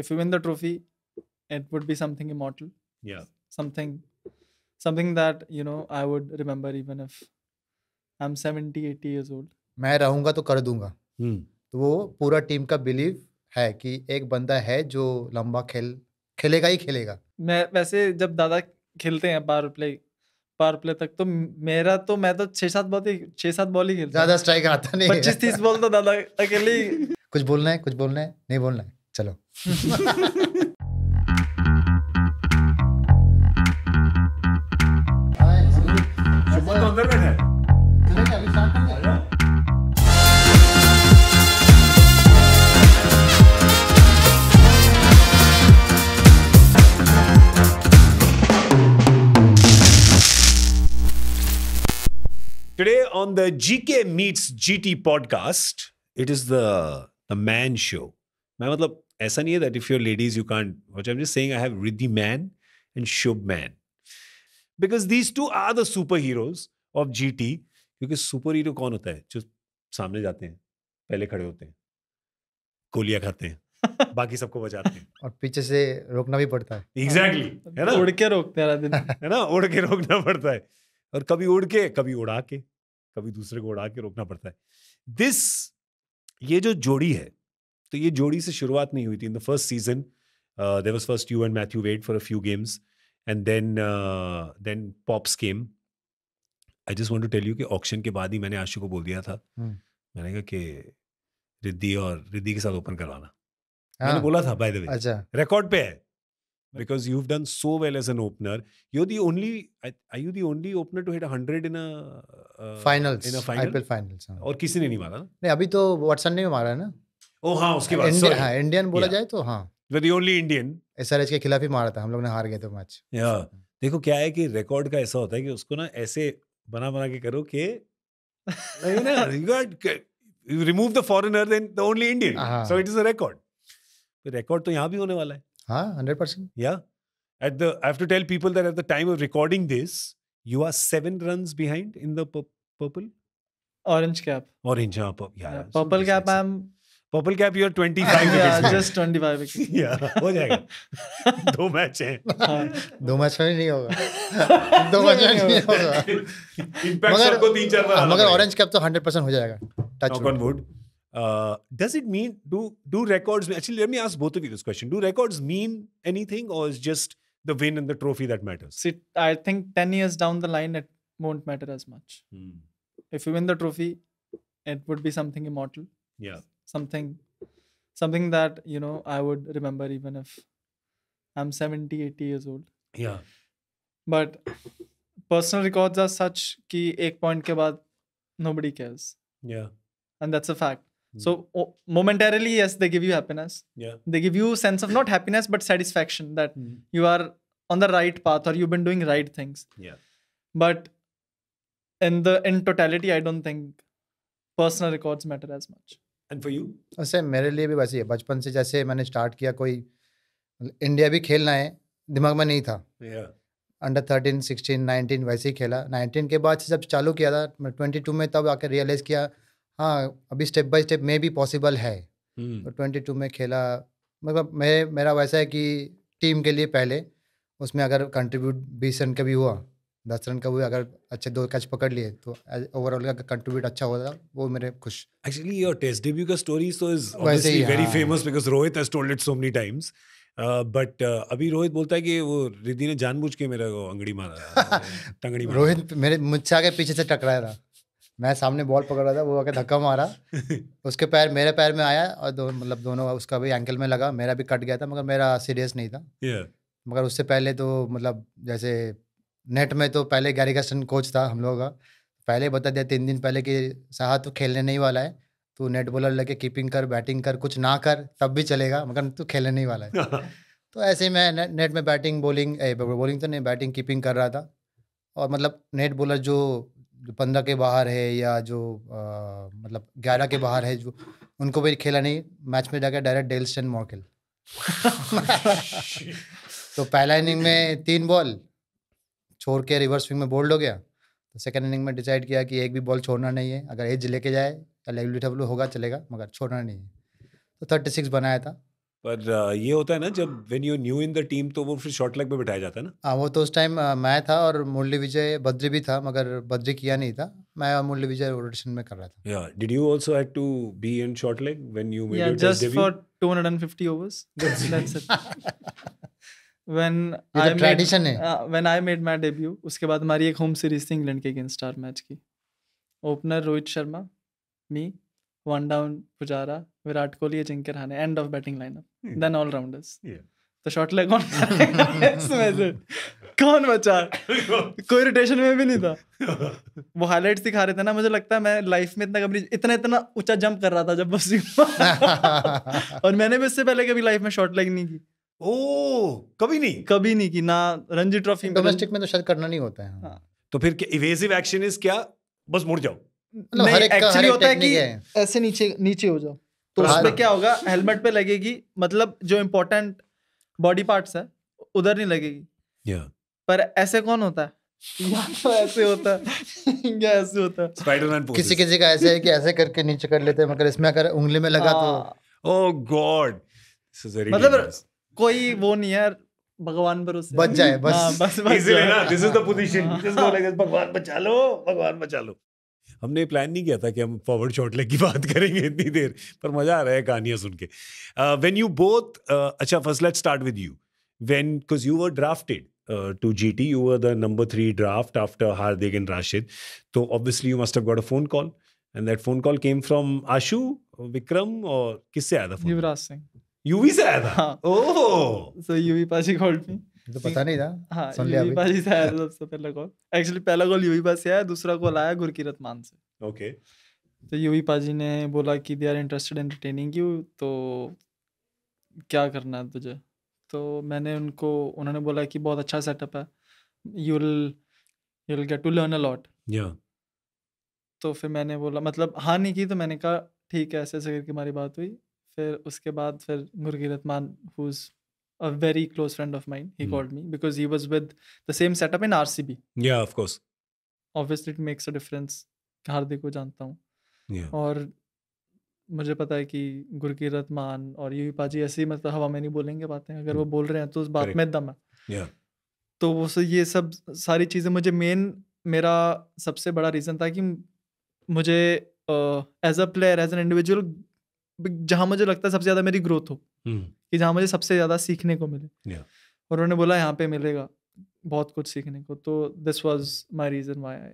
if you win the trophy, it would be something immortal. Yeah. Something, something that you know I would remember even if I'm 70, 80 years old. मैं रहूंगा तो कर दूंगा hmm. हम्म। तो वो पूरा team का बिलीव है कि एक बंदा है जो लंबा खेल खेलेगा ही खेलेगा मैं वैसे जब दादा खेलते हैं पावर प्ले पावर प्ले तक तो मेरा तो मैं तो छह सात बॉल छह सात बॉल ही खेलता ज्यादा स्ट्राइक आता नहीं पच्चीस तीस बॉल तो दादा अकेले ही कुछ बोलना है कुछ बोलना है नहीं बोलना है चलो Today on the GK Meets GT podcast, it is the the man show. मैं मतलब ऐसा नहीं है that if your ladies you can't watch am just saying I have Wriddhiman and Shubman because these two are the super heroes of G T क्योंकि super hero कौन होता है जो सामने जाते हैं पहले खड़े होते हैं गोलियां खाते हैं बाकी सबको बचाते हैं और पीछे से रोकना भी पड़ता है एग्जैक्टली exactly, है ना उड़ के रोकते हैं है ना उड़ के रोकना पड़ता है और कभी उड़ के कभी उड़ा के कभी दूसरे को उड़ा के रोकना पड़ता है दिस ये जो जोड़ी है तो ये जोड़ी से शुरुआत नहीं हुई थी in the first season there was first you and Matthew wait for a few games and then then pops game I just want to tell you कि ऑप्शन के बाद ही मैंने आशु को बोल दिया था hmm. मैंने कहा कि रिद्धि और रिद्धि के साथ ओपन करवाना ah. मैंने बोला था बाय द वे अच्छा रिकॉर्ड पे है because you have done so well as an opener you only. Only I you only only opener to hit 100 in a finals in a final IPL finals और किसी ने नहीं मारा ना? नहीं अभी तो वाटसन ने मारा है ना? ओ हाँ उसके बाद इंडिया, हाँ, इंडियन बोला जाए तो हाँ द ओनली इंडियन एस के खिलाफ ही मारा था हम लोग ने हार गए थे मैच या देखो क्या है कि रिकॉर्ड का ऐसा होता है कि उसको ना ऐसे बना बना के करो कि remove the foreigner then the only Indian so it is a record record तो यहाँ भी होने वाला है हाँ hundred percent yeah at the I have to tell people that at the time of recording this you are seven run behind in the purple orange cap orange हाँ purple cap I am purple cap your twenty five just twenty five हो जाएगा दो match है दो match में नहीं होगा दो मैच में नहीं होगा मगर को तीन चार मगर ऑरेंज कैप तो हंड्रेड परसेंट हो जाएगा touch on wood Uh, does it mean do do records actually let me ask both of you this question do records mean anything or is just the win and the trophy that matters See, i think 10 years down the line it won't matter as much hmm. if you win the trophy it would be something immortal yeah something something that you know i would remember even if i'm 70 80 years old yeah but personal records are such ki ek point ke baad nobody cares yeah and that's a fact mm. so oh, momentarily yes they give you happiness yeah they give you sense of not happiness but satisfaction that mm. you are on the right path or you've been doing right things yeah but in the in totality i don't think personal records matter as much and for you वैसे मेरे लिए भी वैसे ही बचपन से जैसे मैंने start किया कोई इंडिया भी खेलना है दिमाग में नहीं था अंडर थर्टीन सिक्सटीन नाइनटीन वैसे ही खेला नाइनटीन के बाद से जब चालू किया था ट्वेंटी टू में तब आकर रियलाइज़ किया हाँ अभी स्टेप बाय स्टेप में भी पॉसिबल है ट्वेंटी hmm. टू तो में खेला मतलब मैं मेरा वैसा है कि टीम के लिए पहले उसमें अगर कंट्रीब्यूट बीस रन का भी हुआ दस रन का वो अगर अच्छे दो कैच पकड़ लिए तो ओवरऑल का कंट्रीब्यूट अच्छा होता वो मेरे खुश एक्चुअली योर टेस्ट डेब्यू का story so is obviously very famous because Rohit has told it so many times but अभी रोहित बोलता है कि वो रिद्धि ने जानबूझ के मेरा वो अंगड़ी मारा टंगड़ी मारा रोहित मेरे मुझसे आगे पीछे से टकराया था मैं सामने बॉल पकड़ रहा था वो आके धक्का मारा उसके पैर मेरे पैर में आया और दो, मतलब दोनों उसका भी एंकल में लगा मेरा भी कट गया था मगर मेरा सीरियस नहीं था मगर उससे पहले तो मतलब जैसे नेट में तो पहले गैरी कैसन कोच था हम लोगों का पहले बता दिया तीन दिन पहले कि साहा तो खेलने नहीं वाला है तू नेट बॉलर लेके कीपिंग कर बैटिंग कर कुछ ना कर तब भी चलेगा मगर तू खेलने नहीं वाला है तो ऐसे ही मैं ने, नेट में बैटिंग बॉलिंग बॉलिंग तो नहीं बैटिंग कीपिंग कर रहा था और मतलब नेट बॉलर जो पंद्रह के बाहर है या जो आ, मतलब ग्यारह के बाहर है जो उनको भी खेला नहीं मैच में जाकर डायरेक्ट डेल्स मॉर्किल तो पहला इनिंग में तीन बॉल छोड़ के रिवर्स स्विंग में बोल्ड हो गया तो सेकेंड इनिंग में डिसाइड किया कि एक भी बॉल छोड़ना नहीं है अगर एज लेके जाए या लेवली डब्ल्यू होगा चलेगा मगर छोड़ना नहीं है तो थर्टी सिक्स बनाया था पर ये होता है ना जब when you new in the team तो वो फिर शॉर्ट लेग में बिठाया जाता है ना हाँ वो तो उस टाइम मैं था और मुरली विजय बद्री भी था मगर बद्री किया नहीं था मैं और मुरली विजय रोटेशन में कर रहा था या did you also had to be in short leg when you made your just for 250 overs that's it तो uh, when I tradition made, when I made my debut उसके बाद हमारी एक होम सीरीज थी इंग्लैंड के against star match की opener Rohit Sharma me one down Pujara Virat Kohli Jinks Rahane end of batting lineup then allrounders तो short leg कौन इसमें से कौन बचा कोई रोटेशन में भी नहीं था वो हाईलाइट दिखा रहे थे ना मुझे लगता है मैं लाइफ में इतना कभी इतना इतना ऊंचा जंप कर रहा था जब बस और मैंने भी इससे पहले कभी लाइफ में शॉर्ट लेग नहीं की ओ कभी नहीं कभी नहीं कि ना रणजी ट्रॉफी डोमेस्टिक में तो शायद करना नहीं होता है हाँ। तो फिर इवेसिव एक्शन इज क्या बस मुड़ जाओ मतलब नहीं एक्चुअली होता है कि ऐसे नीचे नीचे हो जाओ तो, तो उसमें क्या होगा हेलमेट पे लगेगी मतलब जो इम्पोर्टेंट बॉडी पार्ट्स है उधर नहीं लगेगी yeah. पर ऐसे कौन होता है ऐसे होता है ऐसे होता है स्पाइडरमैन किसी किसी का ऐसे है कि ऐसे करके नीचे कर लेते हैं मगर इसमें अगर उंगली में लगा तो ओ oh गॉड मतलब कोई वो नहीं है भगवान भरोसे बच जाए बस हाँ, बस इजीली ना this is the position just go like भगवान बचा लो भगवान बचा लो हमने प्लान नहीं किया था कि हम फॉरवर्ड शॉट लेग की बात करेंगे इतनी देर पर मजा आ रहा है कहानियां सुन के व्हेन यू बोथ अच्छा first let's start with you when cuz you were drafted to to GT. You were the number three draft after Hardik and Rashid. So obviously you must have got a phone call. And that phone call came from Ashu, Vikram, or किससे आया था युवराज Singh UV से आया था हाँ. ओह सो UV पास ही called मी तो पता नहीं था हाँ सुन लिया पास ही से आया था सबसे पहला कॉल एक्चुअली पहला कॉल यूवी पास से आया दूसरा कॉल आया गुरकीरत मान से ओके तो यूवी पाजी ने बोला कि they are interested entertaining you तो क्या करना है तुझे तो मैंने उनको उन्होंने बोला कि बहुत अच्छा सेटअप है you will you will get to learn a lot या तो फिर मैंने बोला मतलब हाँ नहीं की तो मैंने कहा ठीक है ऐसे ऐसे करके हमारी बात हुई फिर उसके बाद फिर मुर्गी रतमान who's a very close friend of mine he called me because he was with the same setup in R C B या of course obviously it makes a difference Hardik को जानता हूँ और मुझे पता है कि गुरकीरत मान और यूपी पाजी ऐसी मतलब हवा में नहीं बोलेंगे बातें अगर वो hmm. बोल रहे हैं तो उस बात में दम है तो वो ये सब सारी चीज़ें मुझे मेन मेरा सबसे बड़ा रीज़न था कि मुझे as a player as an individual जहां मुझे लगता है सबसे ज़्यादा मेरी ग्रोथ हो हम्म। कि जहां मुझे सबसे ज़्यादा सीखने को मिले yeah. और उन्होंने बोला यहाँ पे मिलेगा बहुत कुछ सीखने को तो this was my reason why I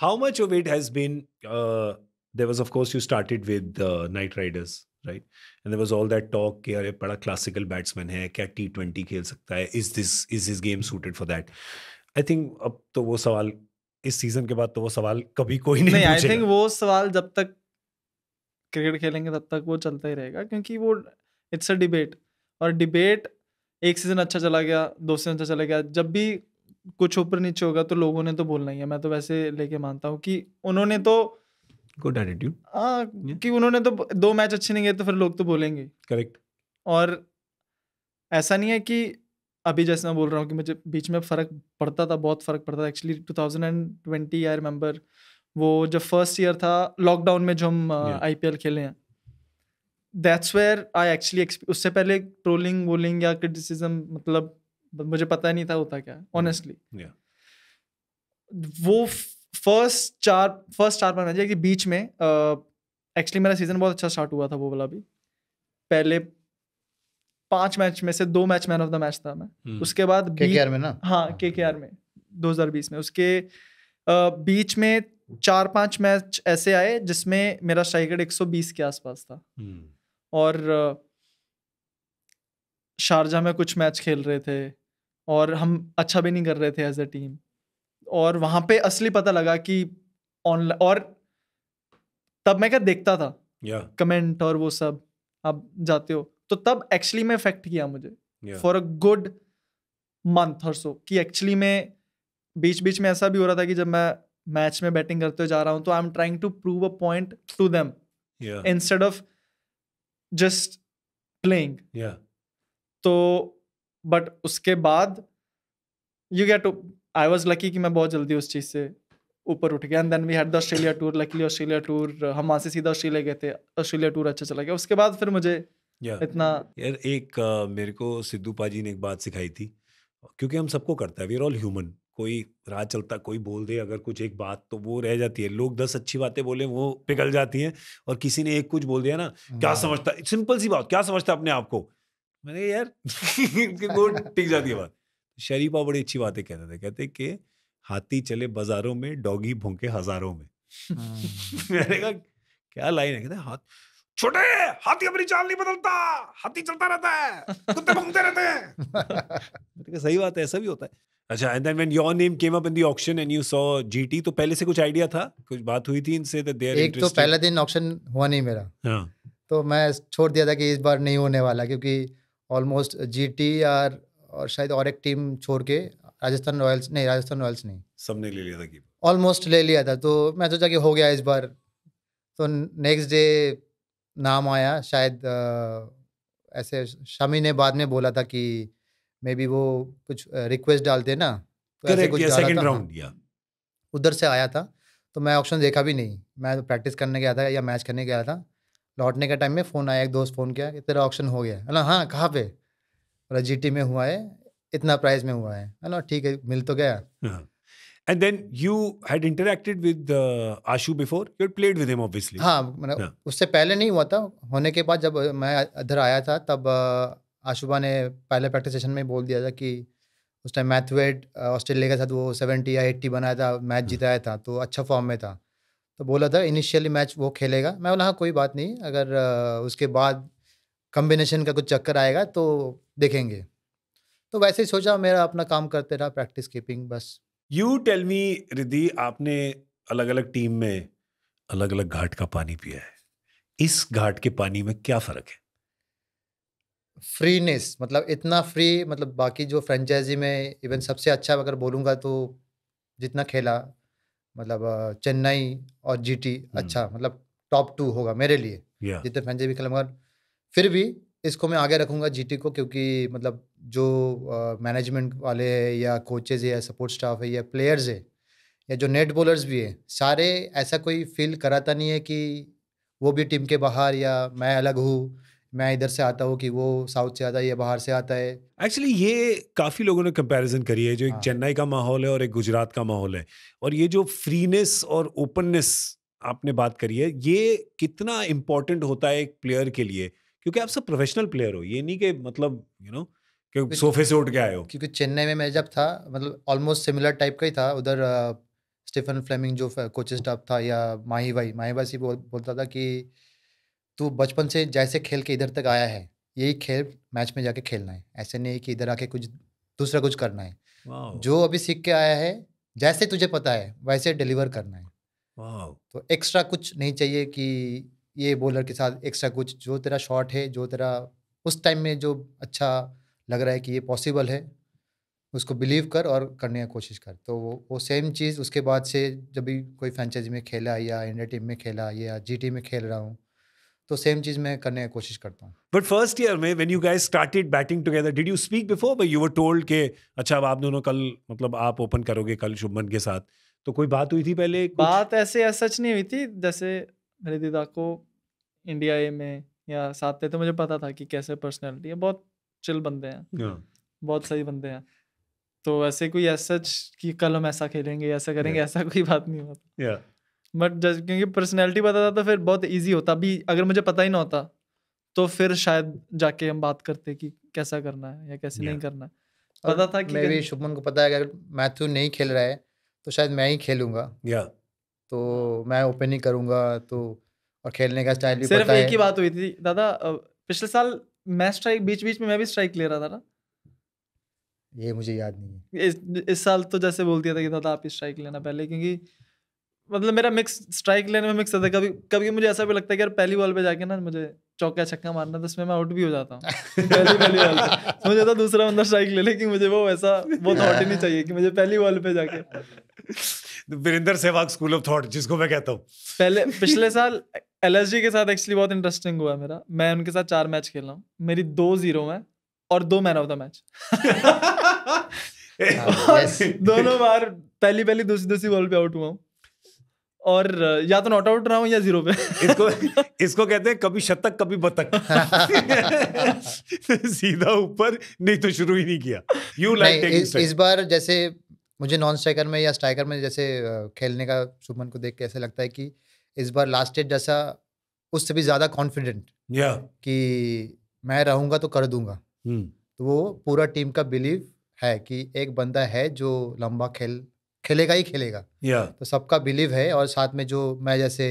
how much of it has been there was of course you started with Knight Riders right and was all that talk के अरे बड़ा क्लासिकल बैट्समैन है क्या टी ट्वेंटी खेल सकता है is this is this game suited for that I think अब तो वो सवाल इस सीजन के बाद तो वो सवाल कभी कोई नहीं आई थिंक वो सवाल जब तक क्रिकेट खेलेंगे तब तक वो चलता ही रहेगा क्योंकि वो इट्स अ डिबेट और डिबेट एक सीज़न अच्छा चला गया दो सीज़न अच्छा चला गया जब भी कुछ ऊपर नीचे होगा तो लोगों ने तो बोलना ही है मैं तो वैसे लेके मानता हूँ कि उन्होंने तो गुड एटीट्यूड हाँ कि उन्होंने तो दो मैच अच्छे नहीं गए तो फिर लोग तो बोलेंगे करेक्ट और ऐसा नहीं है कि अभी जैसे मैं बोल रहा हूँ कि मुझे बीच में फ़र्क पड़ता था बहुत फ़र्क पड़ता था actually two thousand and twenty I remember वो जब फर्स्ट ईयर था लॉकडाउन में जो हम आई पी एल खेले हैं दैट्स वेयर आई एक्चुअली उससे पहले ट्रोलिंग वोलिंग या क्रिटिसिज्म मतलब मुझे पता नहीं था होता क्या ऑनेस्टली mm. वो फर्स्ट चार फर्स्ट चार पाँच मैच बीच में एक्चुअली uh, मेरा सीजन बहुत अच्छा स्टार्ट हुआ था वो वाला भी पहले पांच मैच में से दो match man of the match था मैं mm. उसके बाद के में ना हाँ के के आर में दो हजार बीस में उसके uh, बीच में चार पांच मैच ऐसे आए जिसमें मेरा स्ट्राइक रेट 120 के आसपास था हम्म। और शारजा में कुछ मैच खेल रहे थे और हम अच्छा भी नहीं कर रहे थे एज ए टीम और वहां पे असली पता लगा कि ऑनलाइन और तब मैं क्या देखता था कमेंट और वो सब आप जाते हो तो तब एक्चुअली में इफेक्ट किया मुझे फॉर अ गुड मंथ और सो कि एक्चुअली में बीच बीच में ऐसा भी हो रहा था कि जब मैं मैच में बैटिंग करते हुए जा रहा हूँ तो I am trying to prove a point to them instead of just playing तो बट उसके बाद you get I was lucky कि मैं बहुत जल्दी उस चीज़ से ऊपर उठ गया and then we had the Australia tour luckily Australia tour हम वहाँ से सीधा ऑस्ट्रेलिया गए थे ऑस्ट्रेलिया टूर अच्छा चला गया उसके बाद फिर मुझे yeah. इतना यार एक uh, मेरे को सिद्धू पाजी ने एक बात सिखाई थी क्योंकि हम सबको करता है वी आर ऑल ह्यूमन कोई राह चलता कोई बोल दे अगर कुछ एक बात तो वो रह जाती है लोग दस अच्छी बातें बोले वो पिघल जाती हैं और किसी ने एक कुछ बोल दिया ना क्या हम्म। समझता सिंपल सी बात क्या समझता अपने आप को मैंने यार वो टिक जाती है बात तो शरीफा बड़ी अच्छी बातें कहते थे कहते कि हाथी चले बाजारों में डॉगी भोंके हजारों में हम्म। मैंने कहा क्या लाइन है कहते हाथ छोटे हाथी अपनी चाल नहीं बदलता हाथी चलता रहता है कुत्ते घूमते रहते हैं सही बात है ऐसा भी होता है अच्छा and then when your name came up in the auction and you saw GT तो पहले से कुछ आइडिया था कुछ बात हुई थी इनसे दैट दे आर एक तो पहला दिन ऑक्शन हुआ नहीं मेरा हां तो मैं छोड़ दिया था कि इस बार नहीं होने वाला क्योंकि ऑलमोस्ट जीटी आर और शायद और एक टीम छोड़ के राजस्थान रॉयल्स नहीं राजस्थान रॉयल्स नहीं सबने ले लिया था कि ऑलमोस्ट ले लिया था तो मैं सोचा कि हो गया इस बार तो नेक्स्ट डे नाम आया शायद आ, ऐसे शमी ने बाद में बोला था कि मे बी वो कुछ रिक्वेस्ट डालते ना तो राउंड उधर से आया था तो मैं ऑप्शन देखा भी नहीं मैं तो प्रैक्टिस करने गया था या मैच करने गया था लौटने के टाइम में फ़ोन आया एक दोस्त फ़ोन किया कि तेरा ऑप्शन हो गया है ना हाँ कहाँ पे बोला जी टी में हुआ है इतना प्राइस में हुआ है है ना ठीक है मिल तो गया and then you had interacted with Ashu before you played with him obviously हाँ मतलब हाँ। उससे पहले नहीं हुआ था होने के बाद जब मैं इधर आया था तब uh, आशुबा ने पहले प्रैक्टिस सेशन में बोल दिया था कि उस टाइम मैथवेट ऑस्ट्रेलिया के साथ वो सेवेंटी या एट्टी बनाया था मैच हम्म। जिताया था तो अच्छा फॉर्म में था तो बोला था इनिशियली मैच वो खेलेगा मैं बोला हाँ कोई बात नहीं अगर उसके बाद कम्बिनेशन का कुछ चक्कर आएगा तो देखेंगे तो वैसे ही सोचा मेरा अपना काम करते रहा प्रैक्टिस कीपिंग बस यू टेल मी रिद्धि आपने अलग अलग टीम में अलग अलग घाट का पानी पिया है इस घाट के पानी में क्या फ़र्क है फ्रीनेस मतलब इतना फ्री मतलब बाकी जो फ्रेंचाइजी में इवन सबसे अच्छा अगर बोलूँगा तो जितना खेला मतलब चेन्नई और जीटी अच्छा हम्म। मतलब टॉप टू होगा मेरे लिए yeah. जितने फ्रेंचाइजी खेला मगर फिर भी इसको मैं आगे रखूँगा जी को क्योंकि मतलब जो मैनेजमेंट वाले है या कोचेज है या सपोर्ट स्टाफ है या प्लेयर्स है या जो नेट बॉलर्स भी है सारे ऐसा कोई फील कराता नहीं है कि वो भी टीम के बाहर या मैं अलग हूँ मैं इधर से आता हूँ कि वो साउथ से आता है या बाहर से आता है एक्चुअली ये काफ़ी लोगों ने कंपैरिजन करी है जो एक हाँ। चेन्नई का माहौल है और एक गुजरात का माहौल है और ये जो फ्रीनेस और ओपननेस आपने बात करी है ये कितना इम्पोर्टेंट होता है एक प्लेयर के लिए क्योंकि आप सब प्रोफेशनल प्लेयर हो ये नहीं कि मतलब यू नो कि सोफे से उठ के आए हो क्योंकि चेन्नई में मैं जब था मतलब ऑलमोस्ट सिमिलर टाइप का ही था उधर स्टीफन फ्लेमिंग जो कोचिंग स्टाफ था या माही भाई माही भाई से बोलता था कि तू बचपन से जैसे खेल के इधर तक आया है यही खेल मैच में जाके खेलना है ऐसे नहीं कि इधर आके कुछ दूसरा कुछ करना है जो अभी सीख के आया है जैसे तुझे पता है वैसे डिलीवर करना है तो एक्स्ट्रा कुछ नहीं चाहिए कि ये बॉलर के साथ एक्स्ट्रा कुछ जो तेरा शॉट है जो तेरा उस टाइम में जो अच्छा लग रहा है कि ये पॉसिबल है उसको बिलीव कर और करने की कोशिश कर तो वो वो सेम चीज़ उसके बाद से जब भी कोई फ्रेंचाइजी में खेला या इंडिया टीम में खेला या जी टी में खेल रहा हूँ तो सेम चीज मैं करने की कोशिश करता हूँ बट फर्स्ट ईयर में when you guys started batting together did you speak before but you were told के अच्छा अब आप दोनों कल मतलब आप ओपन करोगे कल शुभमन के साथ तो कोई बात हुई थी पहले कुछ? बात ऐसे सच नहीं हुई थी जैसे मेरे दीदा को इंडिया ए में या साथ थे तो मुझे पता था कि कैसे पर्सनैलिटी है बहुत चिल बंदे हैं yeah. हाँ। बहुत सही बंदे हैं तो ऐसे कोई ऐसा कि कल हम ऐसा खेलेंगे ऐसा करेंगे yeah. ऐसा कोई बात नहीं हुआ yeah. बट क्योंकि पर्सनैलिटी पता था तो फिर बहुत ईजी होता अभी अगर मुझे पता ही ना होता तो फिर शायद जाके हम बात करते कि कैसा करना है या कैसे yeah. नहीं करना है पता था कि मेरे शुभमन को पता है अगर मैथ्यू नहीं खेल रहा है तो शायद मैं ही खेलूंगा yeah. तो मैं ओपनिंग करूंगा तो और खेलने का स्टाइल भी सिर्फ पता एक ही बात हुई थी दादा पिछले साल मैं स्ट्राइक बीच बीच में मैं भी स्ट्राइक ले रहा था ना ये मुझे याद नहीं है इस, इस साल तो जैसे बोल दिया था कि दादा आप स्ट्राइक लेना पहले क्योंकि मतलब मेरा मिक्स स्ट्राइक लेने में मिक्स होता कभी कभी मुझे ऐसा भी लगता है कि यार पहली बॉल पे जाके ना मुझे चौका छक्का मारना तो उसमें मैं आउट भी हो जाता हूँ पहली पहली बॉल पे मुझे तो दूसरा बंदा स्ट्राइक ले लेकिन मुझे वो ऐसा वो थॉट ही नहीं चाहिए कि मुझे पहली बॉल पे जाके Virender Sehwag school of thought जिसको मैं कहता हूँ पहले पिछले साल एल के साथ एक्चुअली बहुत इंटरेस्टिंग हुआ मेरा मैं उनके साथ चार मैच खेल रहा हूँ मेरी दो जीरो है और दो मैन ऑफ द मैच दोनों बार पहली पहली दूसरी दूसरी बॉल पे आउट हुआ हूँ और या तो नॉट आउट रहा हूँ या जीरो पे इसको इसको कहते हैं कभी शतक कभी बतक सीधा ऊपर नहीं तो शुरू ही नहीं किया यू लाइक इस, इस बार जैसे मुझे नॉन स्ट्राइकर में या स्ट्राइकर में जैसे खेलने का सुमन को देख के ऐसा लगता है कि इस बार लास्ट डेट जैसा उससे भी ज़्यादा कॉन्फिडेंट yeah. कि मैं रहूंगा तो कर दूंगा hmm. तो वो पूरा टीम का बिलीव है कि एक बंदा है जो लंबा खेल खेलेगा ही खेलेगा yeah. तो सबका बिलीव है और साथ में जो मैं जैसे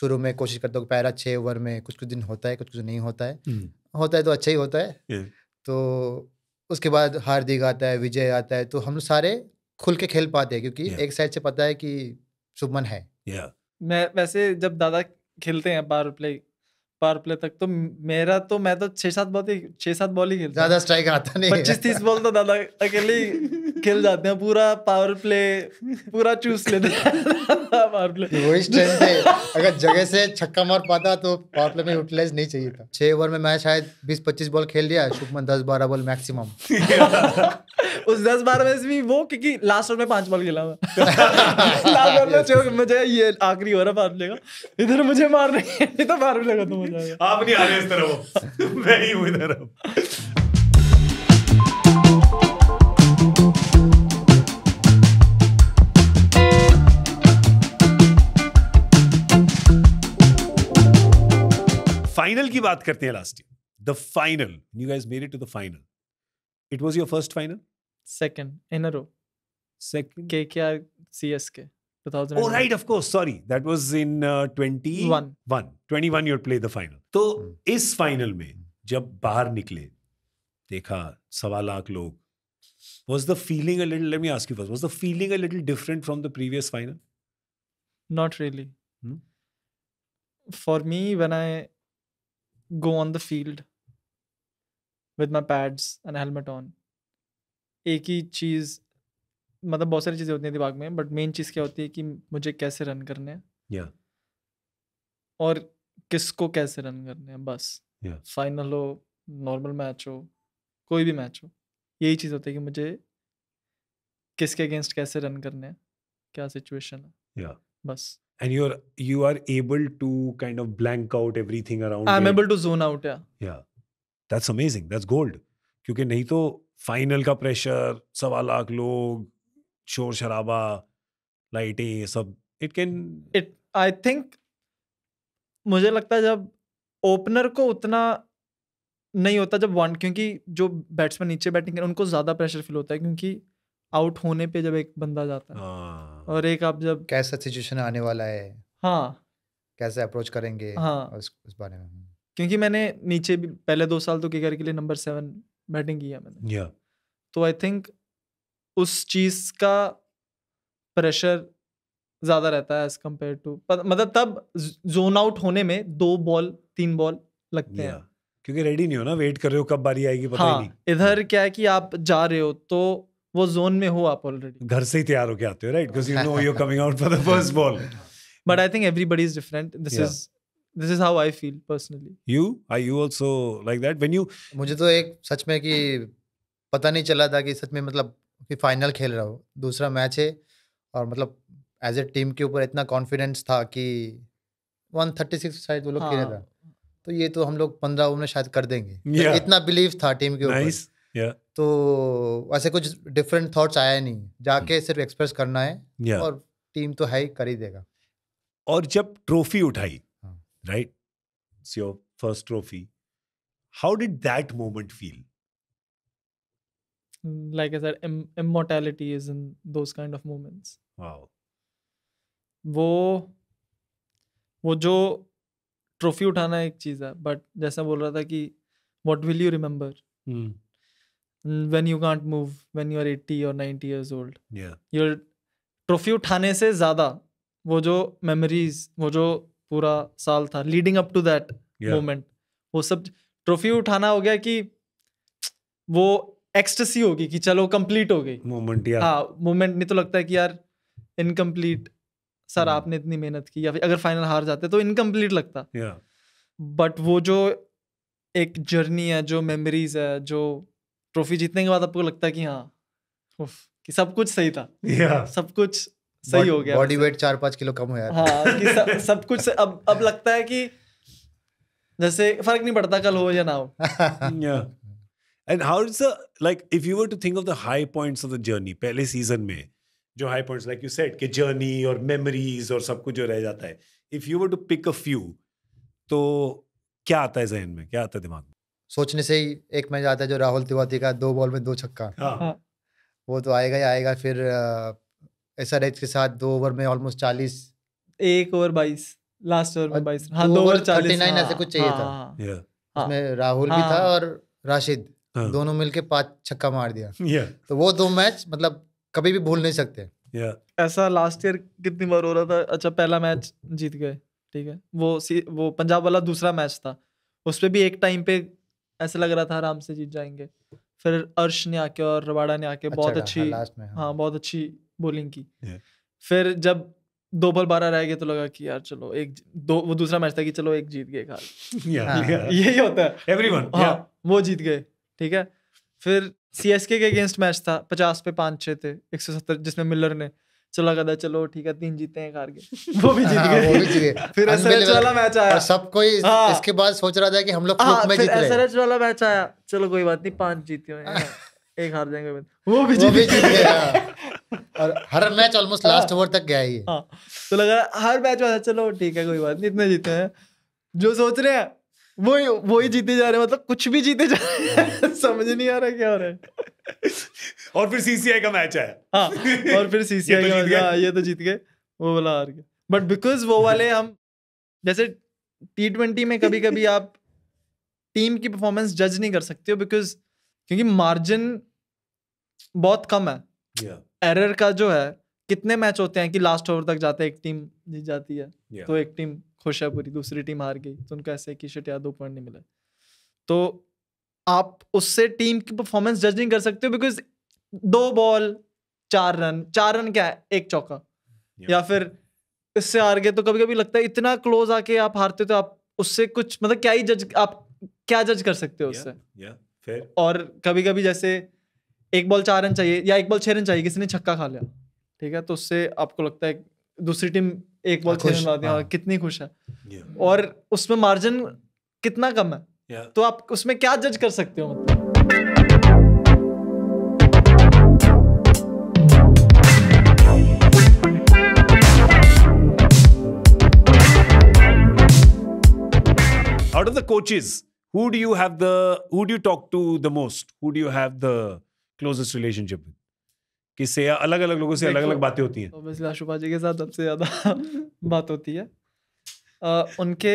शुरू में कोशिश करता हूँ पैरा छः ओवर में कुछ कुछ दिन होता है कुछ कुछ नहीं होता है mm. होता है तो अच्छा ही होता है yeah. तो उसके बाद हार्दिक आता है विजय आता है तो हम सारे खुल के खेल पाते हैं क्योंकि yeah. एक साइड से पता है कि शुभमन है yeah. मैं वैसे जब दादा खेलते हैं पावर प्ले पावर प्ले तक तो मेरा तो मैं तो छह सात बहुत ही छह सात बॉल ही खेलता ज्यादा स्ट्राइक आता नहीं पच्चीस तीस बॉल तो दादा अकेले खेल जाते हैं पूरा पावर प्ले पूरा चूस लेते पावर प्ले वही स्ट्रेंथ है अगर जगह से छक्का मार पाता तो पावर प्ले में यूटिलाइज नहीं चाहिए था छह ओवर में मैं शायद बीस पच्चीस बॉल खेल लिया शुभमन दस बारह बॉल मैक्सिमम उस दस बारह में भी वो क्योंकि लास्ट ओवर में पांच बॉल खेला मुझे ये आखिरी ओवर है पावर प्ले का इधर मुझे मार मारने नहीं तो पावर प्ले का आप नहीं आ रहे इस तरफ मैं ही हूं इधर अब फाइनल की बात करते हैं last year the final you guys made it to the final it was your first final second in a row second KKR CSK 2001. Oh, right, of course. Sorry. That was in uh, 21. 21 you play the final. तो hmm. इस final में जब बाहर निकले देखा सवा लाख लोग was the feeling a little let me ask you first was the feeling a little different from the previous final not really hmm? for me when i go on the field with my pads and helmet on एक ही चीज मतलब बहुत सारी चीज़ें होती हैं दिमाग में बट मेन चीज़ क्या होती है कि मुझे कैसे रन करने हैं yeah. और किसको कैसे रन करने हैं बस फाइनल हो नॉर्मल मैच हो कोई भी मैच हो यही चीज़ होती है कि मुझे किसके अगेंस्ट कैसे रन करने हैं क्या सिचुएशन है yeah. बस and you're you are able to kind of blank out everything around i'm it. able to zone out yeah yeah that's amazing that's gold क्योंकि नहीं तो फाइनल का प्रेशर सवा लाख लोग शोर शराबा लाइटें सब it can it I think मुझे लगता है जब ओपनर को उतना नहीं होता जब वन क्योंकि जो बैट्समैन नीचे बैटिंग कर उनको ज़्यादा प्रेशर फील होता है क्योंकि आउट होने पे जब एक बंदा जाता है हाँ। और एक आप जब कैसा सिचुएशन आने वाला है हाँ कैसे अप्रोच करेंगे हाँ उस, उस बारे में क्योंकि मैंने नीचे भी पहले दो साल तो केकर के लिए नंबर सेवन बैटिंग किया मैंने या तो आई थिंक उस चीज का प्रेशर ज्यादा रहता है एज कम्पेयर टू मतलब तब जोन आउट होने में दो बॉल तीन बॉल लगते हैं क्योंकि रेडी नहीं हो ना वेट कर रहे हो कब बारी आएगी पता हाँ, ही नहीं इधर क्या है कि आप जा रहे हो तो वो जोन में हो आप ऑलरेडी घर से ही तैयार होके आते हो right because you know you coming out for the first ball but I think everybody is different this is this is how I feel personally you I you also like that when you मुझे तो एक सच में कि पता नहीं चला था कि सच में मतलब कि फाइनल खेल रहा हो दूसरा मैच है और मतलब एज ए टीम के ऊपर इतना कॉन्फिडेंस था कि वन थर्टी सिक्स शायद वो लोग हाँ. खेल रहा तो ये तो हम लोग पंद्रह ओवर में शायद कर देंगे तो yeah. तो इतना बिलीव था टीम के ऊपर nice. yeah. तो ऐसे कुछ डिफरेंट थॉट्स आया नहीं जाके hmm. सिर्फ एक्सप्रेस करना है yeah. और टीम तो है ही कर ही देगा और जब ट्रॉफी उठाई right your first trophy how did that moment feel like I said, Im- immortality is in those kind of moments. Wow. वो वो जो ट्रॉफी उठाना एक चीज है बट जैसा बोल रहा था कि what will you remember when you can't move when you are eighty और ninety years old your trophy उठाने से ज्यादा वो जो मेमोरीज वो जो पूरा साल था leading up to that moment वो सब ट्रॉफी उठाना हो गया कि वो एक्सटेसी होगी कि चलो कंप्लीट हो गई मोमेंट यार हाँ मोमेंट नहीं तो लगता है कि यार इनकम्प्लीट सर hmm. आपने इतनी मेहनत की या फिर अगर फाइनल हार जाते तो इनकम्प्लीट लगता बट वो जो एक जर्नी है जो मेमोरीज है जो ट्रॉफी जीतने के बाद आपको लगता है कि हाँ कि सब कुछ सही था yeah. सब कुछ सही Bod, हो गया बॉडी वेट चार पाँच किलो कम हो गया हाँ कि सब, सब कुछ अब अब लगता है कि जैसे फर्क नहीं पड़ता कल हो या ना हो yeah. And how is like if you were to think of the high points of the journey पहले सीजन में जो high points like you set के जर्नी और मेमोरीज और सब कुछ जो रह जाता है if you were to pick a few तो क्या आता है जहन में क्या आता है दिमाग में सोचने से ही एक मैच आता है जो राहुल तिवारी का दो बॉल में दो छक्का हाँ। हाँ। वो तो आएगा ही आएगा फिर एस आर एच के साथ दो ओवर में ऑलमोस्ट चालीस एक ओवर बाईस लास्ट ओवर में बाईस हाँ, दो ओवर चालीस हाँ। ऐसे कुछ चाहिए था उसमें राहुल भी था और राशिद हाँ. दोनों मिलके पांच छक्का मार दिया yeah. तो वो दो मैच मतलब कभी भी भूल नहीं सकते yeah. ऐसा लास्ट ईयर कितनी बार हो रहा था अच्छा पहला मैच जीत गए ठीक है वो वो पंजाब वाला दूसरा मैच था उस पर भी एक टाइम पे ऐसा लग रहा था आराम से जीत जाएंगे फिर अर्श ने आके और रबाड़ा ने आके अच्छा बहुत अच्छी हाँ, में हाँ. हाँ बहुत अच्छी बॉलिंग की yeah. फिर जब दो बल बारह रह गए तो लगा कि यार चलो एक दो वो दूसरा मैच था कि चलो एक जीत गए हाँ। यही होता है एवरीवन हाँ वो जीत गए ठीक है फिर C S K against match था पचास पे पाँच छः थे एक सौ सत्तर जिसमें मिलर ने चला गया चलो ठीक है तीन जीते हैं कार के हाँ, वो भी जीत गए फिर एसआरएच वाला मैच आया सब कोई हाँ। इसके बाद सोच रहा था कि हम लोग हाँ, में जीत रहे एसआरएच वाला मैच आया चलो कोई बात नहीं पांच जीते हुए एक हार जाएंगे वो भी जीत गए और हर मैच ऑलमोस्ट लास्ट ओवर तक गया ही है हाँ। तो लगा हर मैच वाला चलो ठीक है कोई बात नहीं इतने जीते हैं जो सोच रहे हैं वो वो ही जीते जा रहे हैं मतलब कुछ भी जीते जा रहे हैं हाँ। समझ नहीं आ रहा क्या हो रहा है और फिर सीसीआई का मैच है हाँ और फिर सीसीआई का मैच तो हाँ, ये तो जीत गए वो वाला हार गया बट बिकॉज वो वाले हम जैसे टी ट्वेंटी में कभी कभी आप टीम की परफॉर्मेंस जज नहीं कर सकते हो बिकॉज क्योंकि मार्जिन बहुत कम है एरर yeah. का जो है कितने मैच होते हैं कि लास्ट ओवर तक जाते एक टीम जीत जाती है yeah. तो एक टीम खुश है पूरी दूसरी टीम हार गई तो उनका ऐसे की शट यार दो पॉइंट नहीं मिले तो आप उससे टीम की परफॉर्मेंस जज नहीं कर सकते हो बिकॉज दो बॉल चार रन चार रन क्या है एक चौका yeah. या फिर इससे हार गए तो कभी कभी लगता है इतना क्लोज आके आप हारते तो आप उससे कुछ मतलब क्या ही जज आप क्या जज कर सकते हो उससे yeah, yeah, और कभी कभी जैसे एक बॉल चार रन चाहिए या एक बॉल छह रन चाहिए किसी ने छक्का खा लिया ठीक है तो उससे आपको लगता है दूसरी टीम एक बॉल खेलने वाली हाँ, कितनी खुश है और उसमें मार्जिन कितना कम है तो आप उसमें क्या जज कर सकते हो मतलब out of the coaches who do you have the who do you talk to the most who do you have the closest relationship with किससे या अलग अलग लोगों से अलग अलग बातें होती हैं तो आशुपा जी के साथ सबसे ज़्यादा बात होती है आ, उनके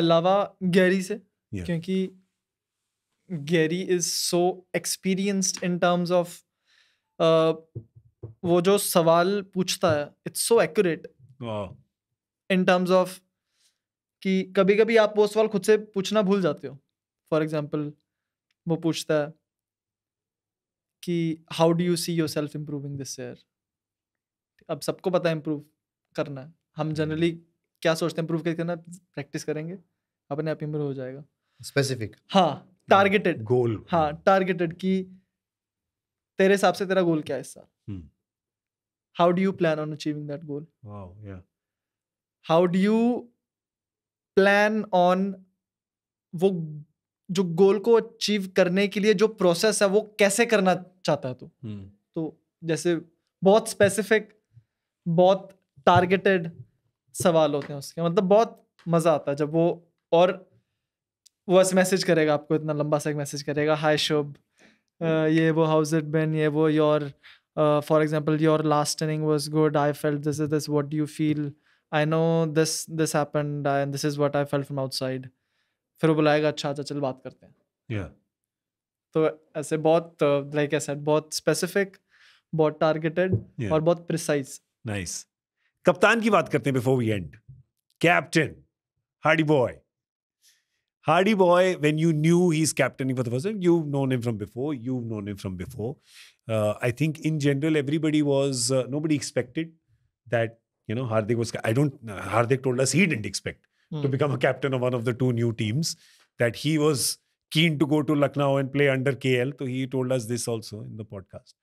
अलावा गैरी से क्योंकि Gary is so experienced in terms of वो जो सवाल पूछता है it's so accurate in terms of कि कभी कभी आप वो सवाल खुद से पूछना भूल जाते हो फॉर एग्जाम्पल वो पूछता है कि how do you see yourself improving this year अब सबको पता है इम्प्रूव करना है हम जनरली हम्म। क्या सोचते हैं इम्प्रूव करना प्रैक्टिस करेंगे अपने आप इम्प्रूव हो जाएगा स्पेसिफिक हाँ टारगेटेड हम्म, गोल हाँ टारगेटेड कि तेरे हिसाब से तेरा गोल क्या है इस साल how do you plan on achieving that goal how do you plan on वो जो गोल को अचीव करने के लिए जो प्रोसेस है वो कैसे करना चाहता है तो हम्म। तो जैसे बहुत स्पेसिफिक बहुत टारगेटेड सवाल होते हैं उसके मतलब बहुत मज़ा आता है जब वो और वो ऐसे मैसेज करेगा आपको इतना लंबा सा एक मैसेज करेगा हाय शुभ ये वो हाउस इट बेन ये वो your for example your last inning was good I felt this is this what you feel I know this this happen this is what I fell from outside फिर वो बुलाएगा अच्छा अच्छा चल बात करते हैं yeah. तो ऐसे बहुत लाइक ऐसा बहुत स्पेसिफिक बहुत टारगेटेड yeah. और बहुत प्रिसाइज नाइस nice. कप्तान की बात करते हैं before we and captain Hardy boy Hardy boy, when you knew he's captaining for the first time, you've known him from before. You've known him from before. Uh, I think in general, everybody was uh, nobody expected that you know Hardik was. I don't. Uh, Hardik told us he didn't expect mm. to become a captain of one of the two new teams. That he was keen to go to Lucknow and play under KL. So he told us this also in the podcast.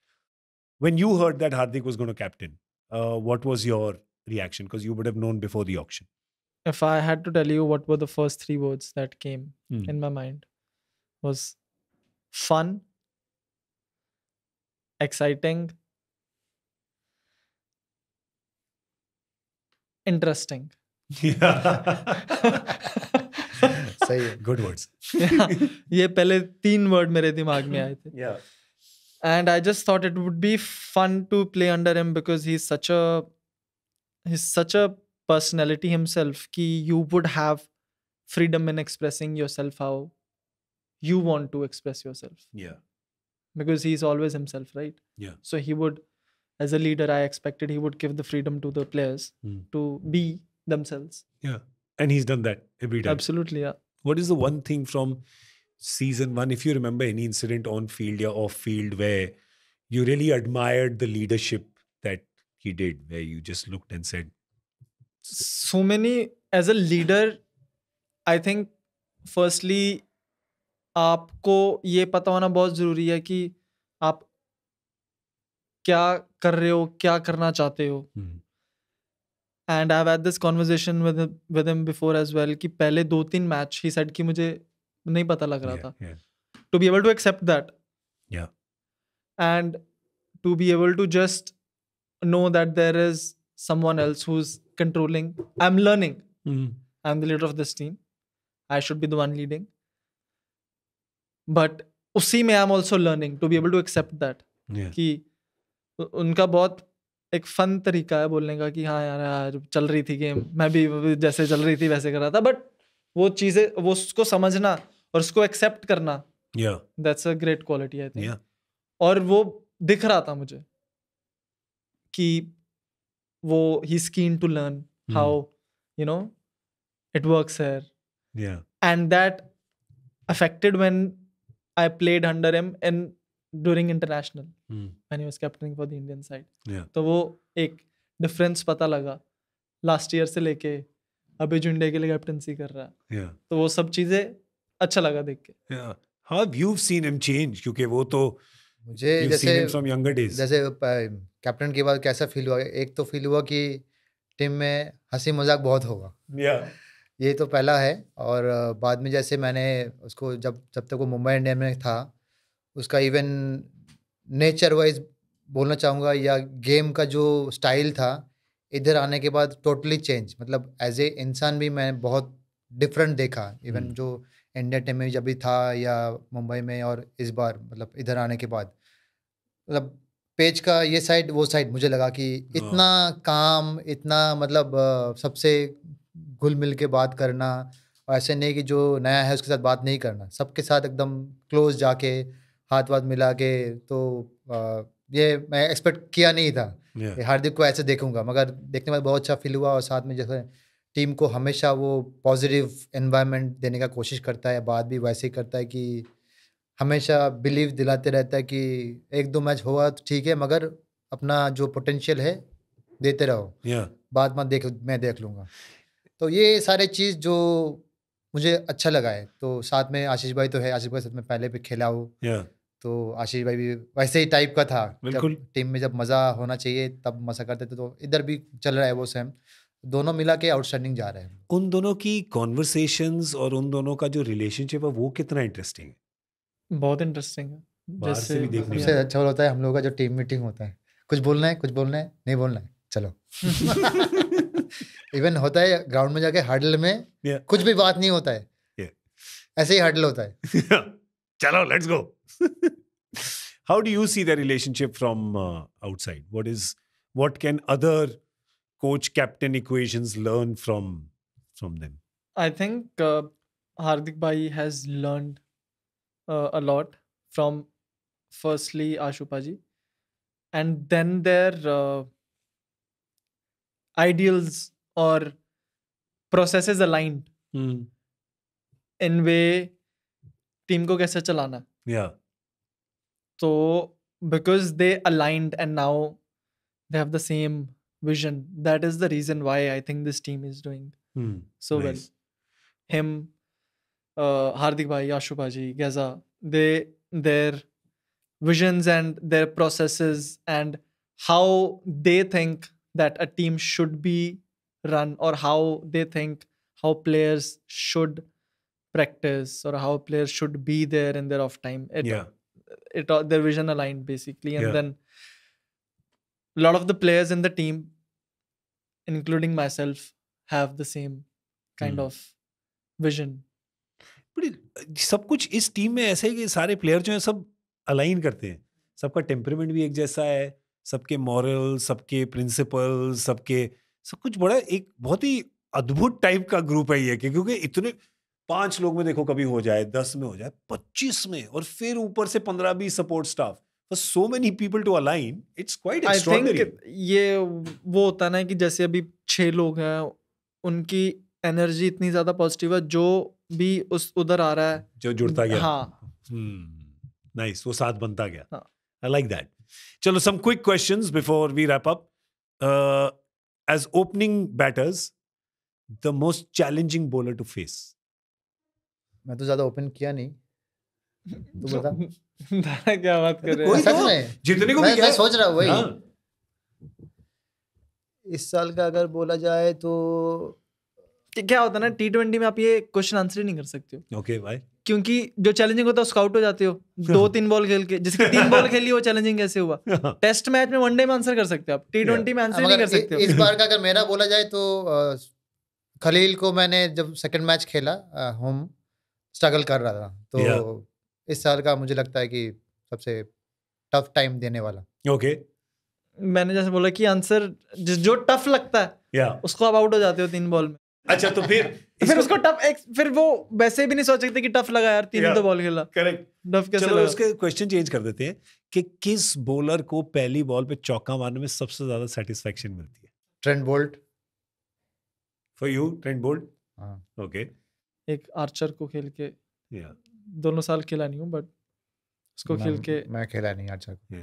When you heard that Hardik was going to captain, uh, what was your reaction? Because you would have known before the auction. If I had to tell you what were the first three words that came mm. in my mind was fun, exciting, interesting. Yeah. Good words. Yeah. Words ये पहले तीन word मेरे दिमाग में yeah. and i just thought it would be fun to play under him because he's such a he's such a personality himself ki you would have freedom in expressing yourself how you want to express yourself yeah because he's always himself right yeah so he would as a leader i expected he would give the freedom to the players hmm. to be themselves yeah and he's done that every time absolutely yeah what is the one thing from season one, if you remember any incident on field or off field where you really admired the leadership that he did, where you just looked and said, so many as a leader, I think firstly आपको ये पता होना बहुत जरूरी है कि आप क्या कर रहे हो क्या करना चाहते हो hmm. And I have this conversation with with him before as well कि पहले दो तीन मैच ही सेट कि मुझे नहीं पता लग रहा था to be able to accept that and to be able to just know that there is someone else who is controlling I am learning I am the leader of this team I should be the one leading but उसी में I am also learning to be able to accept that कि उनका बहुत एक fun तरीका है बोलने का कि हाँ यार यार चल रही थी गेम मैं भी जैसे चल रही थी वैसे कर रहा था बट वो चीजें वो उसको समझना और उसको एक्सेप्ट करना that's a great quality I think और वो दिख रहा था मुझे कि वो ही keen to learn how you know it works here and that affected when I played under M and during international मैंने ही captaining for the Indian side तो वो एक डिफरेंस पता लगा लास्ट ईयर से लेके अभी जो इंडिया के लिए कैप्टनसी कर रहा है yeah. तो वो सब चीजें अच्छा लगा देख के how you seen him change क्योंकि वो तो मुझे जैसे फ्रॉम यंगर डेज जैसे कैप्टन के बाद कैसा फील हुआ एक तो फील हुआ कि टीम में हंसी मजाक बहुत होगा yeah. ये तो पहला है और बाद में जैसे मैंने उसको जब जब तक वो मुंबई इंडियन में था उसका इवन नेचर वाइज बोलना चाहूँगा या गेम का जो स्टाइल था इधर आने के बाद टोटली चेंज मतलब एज ए इंसान भी मैं बहुत डिफरेंट देखा इवन हम्म। जो इंडिया टीम में जब भी था या मुंबई में और इस बार मतलब इधर आने के बाद मतलब पेज का ये साइड वो साइड मुझे लगा कि इतना हाँ। काम इतना मतलब सबसे घुल मिल के बात करना और ऐसे नहीं कि जो नया है उसके साथ बात नहीं करना सबके साथ एकदम क्लोज जाके हाथ वाथ मिला के तो आ, ये मैं एक्सपेक्ट किया नहीं था yeah. हार्दिक को ऐसे देखूंगा मगर देखने में बहुत अच्छा फील हुआ और साथ में जैसे टीम को हमेशा वो पॉजिटिव एनवायरनमेंट देने का कोशिश करता है बात भी वैसे ही करता है कि हमेशा बिलीव दिलाते रहता है कि एक दो मैच हुआ तो ठीक है मगर अपना जो पोटेंशियल है देते रहो yeah. बाद में देख मैं देख लूँगा तो ये सारे चीज़ जो मुझे अच्छा लगा है तो साथ में आशीष भाई तो है आशीष भाई साथ में पहले भी खेला हो yeah. तो आशीष भाई भी वैसे ही टाइप का था बिल्कुल टीम में जब मज़ा होना चाहिए तब मज़ा करते थे तो इधर भी चल रहा है वो सेम दोनों मिला के आउटस्टैंडिंग जा रहे हैं उन दोनों की कॉन्वर्सेशन और उन दोनों का जो रिलेशनशिप है वो कितना इंटरेस्टिंग है बहुत इंटरेस्टिंग है जैसे मतलब सबसे अच्छा होता है हम लोगों का जो टीम मीटिंग होता है कुछ बोलना है कुछ बोलना है नहीं बोलना है चलो इवन होता है ग्राउंड में जाके हर्डल में yeah. कुछ भी बात नहीं होता है yeah. ऐसे ही हर्डल होता है चलो let's go How do you see the relationship from uh, outside? What is what can other coach captain equations learn from from them? I think uh, Hardik Bhai has learned uh, a lot from firstly Ashupaji and then their uh, ideals or processes aligned hmm. in way team ko kaise चलाना yeah. So because they aligned and now they have the same vision, that is the reason why I think this team is doing hmm, so nice. well. Him, uh, Hardik Bhai, Yashubaji, Gaza, they their visions and their processes and how they think that a team should be run or how they think how players should practice or how players should be there in their off time. It, yeah. it their vision aligned basically and yeah. then a lot of the players in the team including myself have the same kind mm. of vision सब कुछ इस team में ऐसे है कि सारे player जो हैं सब अलाइन करते हैं सबका टेम्परेमेंट भी एक जैसा है सबके मॉरल सबके प्रिंसिपल सबके सब कुछ बड़ा एक बहुत ही अद्भुत टाइप का ग्रुप है ये क्योंकि इतने पांच लोग में देखो कभी हो जाए दस में हो जाए पच्चीस में और फिर ऊपर से पंद्रह बीस support staff so many people to align it's quite ये वो होता है ना कि जैसे अभी छह लोग हैं उनकी एनर्जी इतनी ज्यादा पॉजिटिव है जो भी उस उधर आ रहा है जो जुड़ता गया हाँ नाइस हम्म, वो साथ बनता गया आई लाइक दैट चलो some quick question before we wrap up as opening batters the most challenging bowler to face मैं तो ज्यादा ओपन किया नहीं तू बता क्या बात कर रहे हैं तो, जितने को मैं, मैं सोच रहा हूँ वही हाँ। इस साल का अगर बोला जाए तो क्या होता है ना टी ट्वेंटी में आप ये क्वेश्चन आंसर ही नहीं कर सकते हो ओके भाई क्योंकि जो चैलेंजिंग होता है स्काउट हो जाते हो दो तीन बॉल खेल के जिसके तीन बॉल खेली वो चैलेंजिंग कैसे हुआ टेस्ट हाँ। मैच में वनडे में आंसर कर सकते हो आप टी ट्वेंटी में आंसर नहीं कर सकते इस बार का अगर मेरा बोला जाए तो खलील को मैंने जब सेकंड मैच खेला होम स्ट्रगल कर रहा था तो yeah. इस साल का मुझे लगता है कि सबसे टफ टाइम देने वाला ओके okay. मैंने जैसे बोला कि आंसर जो टफ लगता है yeah. उसको अब आउट हो जाते हो तीन बॉल में अच्छा तो फिर तो फिर उसको टफ एक फिर वो वैसे भी नहीं सोच सकते कि टफ लगा यार तीन yeah. तो बॉल खेला करेक्ट टफ कैसे चलो उसके क्वेश्चन चेंज कर देते हैं कि किस बॉलर को पहली बॉल पे चौका मारने में सबसे ज्यादा सेटिस्फेक्शन मिलती है Trent Boult for you Trent Boult okay एक आर्चर को खेल के दोनों साल खेला नहीं हूँ बट उसको खेल के मैं खेला नहीं आर्चर को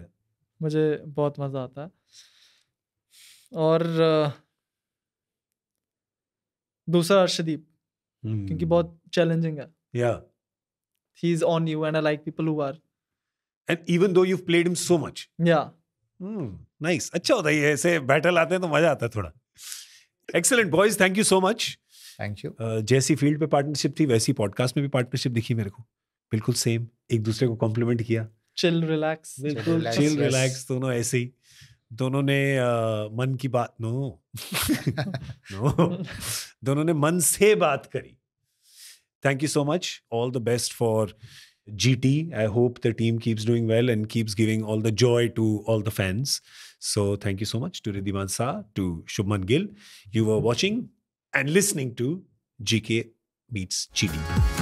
मुझे बहुत मज़ा आता है और दूसरा अर्शदीप hmm. क्योंकि बहुत चैलेंजिंग है या he is on you and I like people who are and even though you played him so much या नाइस अच्छा होता है ऐसे बैटल आते हैं तो मजा आता है थोड़ा excellent boys thank you so much thank you जैसी फील्ड पे पार्टनरशिप थी वैसी पॉडकास्ट में भी पार्टनरशिप दिखी मेरे को बिल्कुल सेम एक दूसरे को कॉम्प्लीमेंट किया चिल रिलैक्स बिल्कुल चिल रिलैक्स दोनों ऐसे ही दोनों ने आ, मन की बात नो नो दोनों ने मन से बात करी thank you so much all the best for G T I hope the team keeps doing well and keeps giving all the joy to all the fans so thank you so much to Wriddhiman Saha to Shubman Gill you were watching and listening to GK Meets GD.